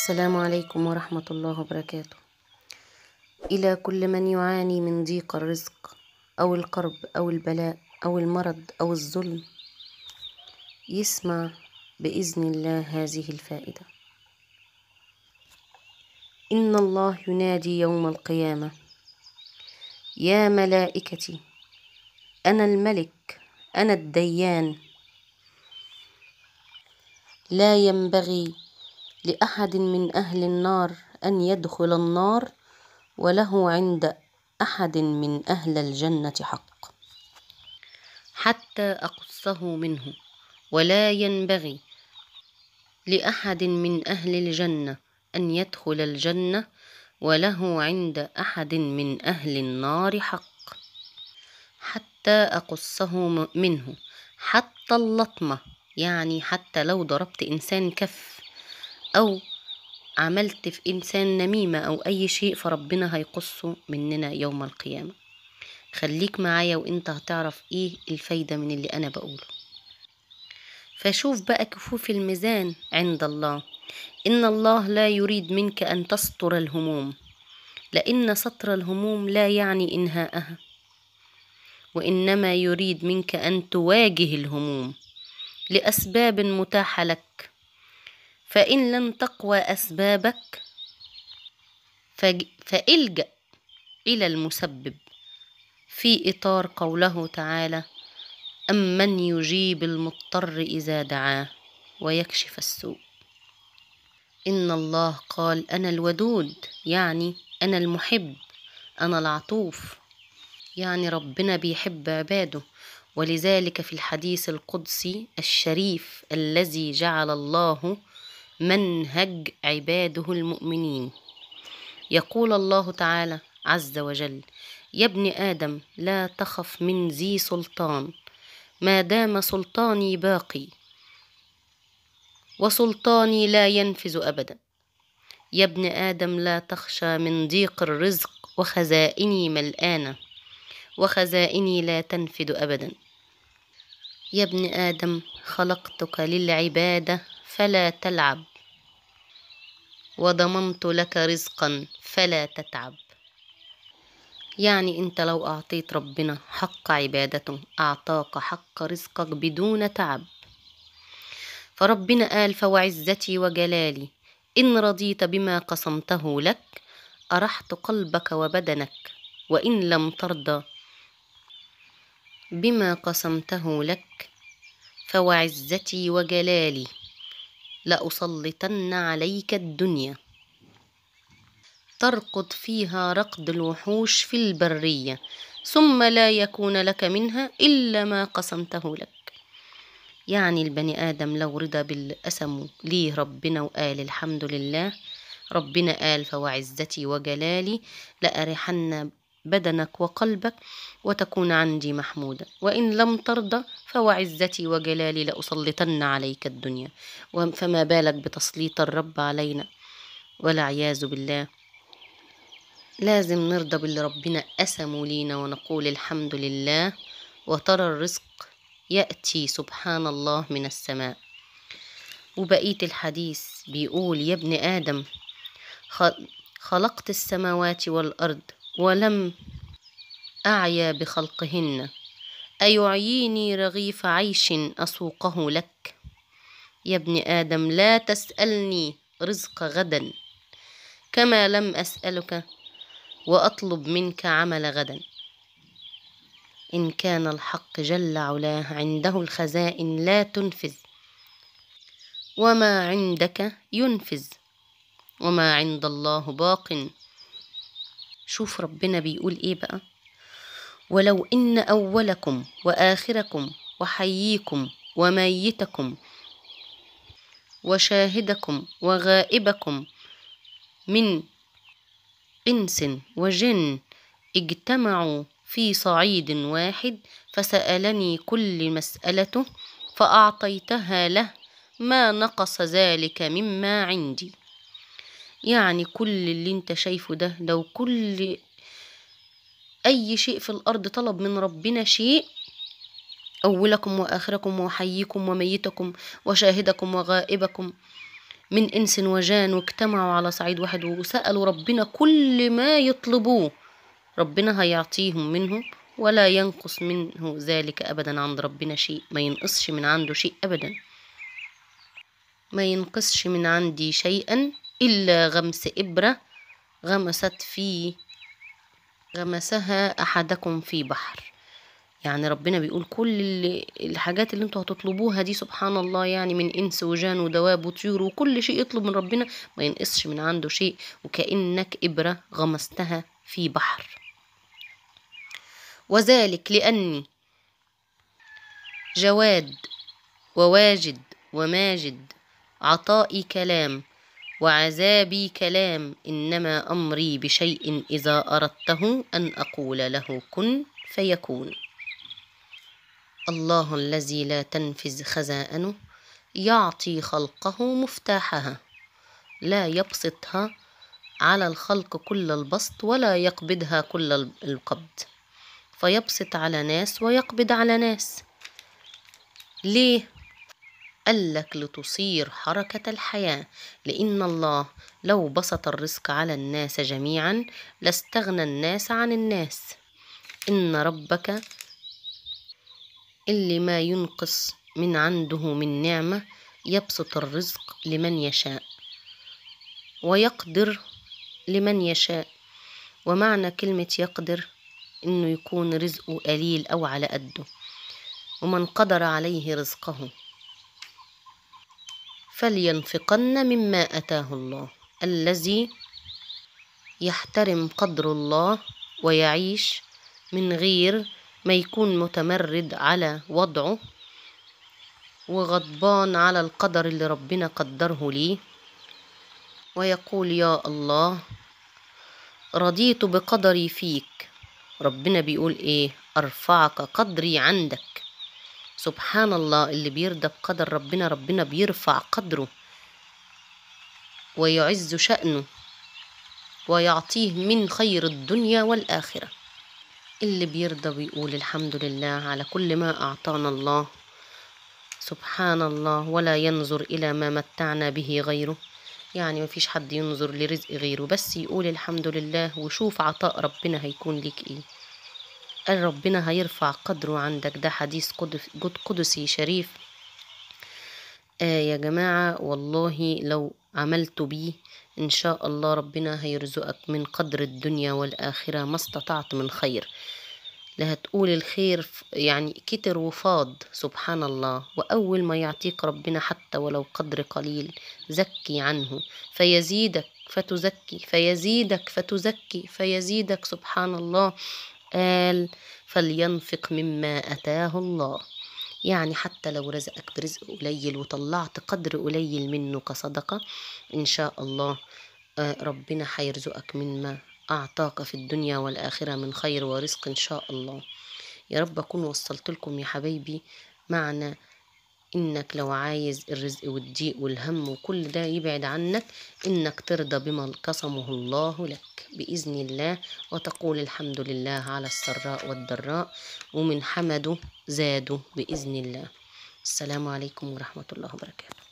السلام عليكم ورحمة الله وبركاته إلى كل من يعاني من ضيق الرزق أو القرب أو البلاء أو المرض أو الظلم يسمع بإذن الله هذه الفائدة إن الله ينادي يوم القيامة يا ملائكتي أنا الملك أنا الديان لا ينبغي لأحد من أهل النار أن يدخل النار وله عند أحد من أهل الجنة حق حتى أقصه منه ولا ينبغي لأحد من أهل الجنة أن يدخل الجنة وله عند أحد من أهل النار حق حتى أقصه منه حتى اللطمة يعني حتى لو ضربت إنسان كف أو عملت في إنسان نميمة أو أي شيء فربنا هيقصه مننا يوم القيامة خليك معايا وانت هتعرف ايه الفايدة من اللي أنا بقوله فشوف بقى كفوف الميزان عند الله إن الله لا يريد منك أن تسطر الهموم لأن سطر الهموم لا يعني إنهاءها وإنما يريد منك أن تواجه الهموم لأسباب متاحة لك فإن لم تقوى أسبابك فالجأ إلى المسبب في إطار قوله تعالى أمن يجيب المضطر إذا دعاه ويكشف السوء إن الله قال أنا الودود يعني أنا المحب أنا العطوف يعني ربنا بيحب عباده ولذلك في الحديث القدسي الشريف الذي جعل الله منهج عباده المؤمنين يقول الله تعالى عز وجل يا ابن ادم لا تخف من ذي سلطان ما دام سلطاني باقي وسلطاني لا ينفذ ابدا يا ابن ادم لا تخشى من ضيق الرزق وخزائني ملآنة وخزائني لا تنفد أبدا يا ابن آدم خلقتك للعبادة فلا تلعب وضممت لك رزقا فلا تتعب يعني انت لو اعطيت ربنا حق عبادته اعطاك حق رزقك بدون تعب فربنا قال فوعزتي وجلالي ان رضيت بما قسمته لك ارحت قلبك وبدنك وان لم ترضى بما قسمته لك فوعزتي وجلالي لأسلطن عليك الدنيا ترقد فيها رقد الوحوش في البرية ثم لا يكون لك منها إلا ما قسمته لك يعني البني آدم لو رضى بالأسم ليه ربنا وقال الحمد لله ربنا قال فوعزتي وجلالي لأرحن بدنك وقلبك وتكون عندي محمودا وإن لم ترضى فوعزتي وجلالي لأسلطن عليك الدنيا فما بالك بتسليط الرب علينا والعياذ بالله لازم نرضى باللي ربنا قسمه لينا ونقول الحمد لله وترى الرزق يأتي سبحان الله من السماء وبقية الحديث بيقول يا ابن آدم خلقت السماوات والأرض ولم أعيا بخلقهن أيعييني رغيف عيش أسوقه لك يا ابن آدم لا تسألني رزق غدا كما لم أسألك وأطلب منك عمل غدا إن كان الحق جل علاه عنده الخزائن لا تنفذ وما عندك ينفذ وما عند الله باق شوف ربنا بيقول ايه بقى ولو ان اولكم واخركم وحييكم وميتكم وشاهدكم وغائبكم من انس وجن اجتمعوا في صعيد واحد فسالني كل مسالته فاعطيتها له ما نقص ذلك مما عندي يعني كل اللي انت شايفه ده لو كل اي شيء في الارض طلب من ربنا شيء اولكم واخركم وحييكم وميتكم وشاهدكم وغائبكم من انس وجان واجتمعوا على صعيد واحد وسالوا ربنا كل ما يطلبوه ربنا هيعطيهم منه ولا ينقص منه ذلك ابدا عند ربنا شيء ما ينقصش من عنده شيء ابدا ما ينقصش من عندي شيئا إلا غمس إبرة غمست في غمسها أحدكم في بحر يعني ربنا بيقول كل الحاجات اللي انتوا هتطلبوها دي سبحان الله يعني من انس وجان ودواب وطيور وكل شيء يطلب من ربنا ما ينقصش من عنده شيء وكأنك إبرة غمستها في بحر وذلك لأني جواد وواجد وماجد عطائي كلام وعذابي كلام إنما أمري بشيء إذا أردته أن أقول له كن فيكون الله الذي لا تنفذ خزائنه يعطي خلقه مفتاحها لا يبسطها على الخلق كل البسط ولا يقبضها كل القبض فيبسط على ناس ويقبض على ناس ليه قال لك لتصير حركة الحياة لأن الله لو بسط الرزق على الناس جميعا لاستغنى الناس عن الناس إن ربك اللي ما ينقص من عنده من نعمة يبسط الرزق لمن يشاء ويقدر لمن يشاء ومعنى كلمة يقدر إنه يكون رزقه قليل أو على قده ومن قدر عليه رزقه فلينفقن مما أتاه الله الذي يحترم قدر الله ويعيش من غير ما يكون متمرد على وضعه وغضبان على القدر اللي ربنا قدره ليه ويقول يا الله رضيت بقدري فيك ربنا بيقول ايه ارفعك قدري عندك سبحان الله اللي بيرضى بقدر ربنا ربنا بيرفع قدره ويعز شأنه ويعطيه من خير الدنيا والآخرة اللي بيرضى بيقول الحمد لله على كل ما أعطانا الله سبحان الله ولا ينظر إلى ما متعنا به غيره يعني مفيش حد ينظر لرزق غيره بس يقول الحمد لله وشوف عطاء ربنا هيكون ليك ايه قال ربنا هيرفع قدره عندك ده حديث قدسي شريف آه يا جماعة والله لو عملت بيه إن شاء الله ربنا هيرزقك من قدر الدنيا والآخرة ما استطعت من خير لا هتقول الخير يعني كتر وفاض سبحان الله وأول ما يعطيك ربنا حتى ولو قدر قليل زكي عنه فيزيدك فتزكي فيزيدك فتزكي فيزيدك سبحان الله قال فلينفق مما أتاه الله يعني حتى لو رزقك برزق قليل وطلعت قدر قليل منه كصدقة إن شاء الله آه، ربنا هيرزقك مما أعطاك في الدنيا والآخرة من خير ورزق إن شاء الله يا رب أكون وصلت لكم يا حبايبي معنى انك لو عايز الرزق والضيق والهم وكل ده يبعد عنك انك ترضى بما قسمه الله لك باذن الله وتقول الحمد لله على السراء والضراء ومن حمده زاده باذن الله السلام عليكم ورحمه الله وبركاته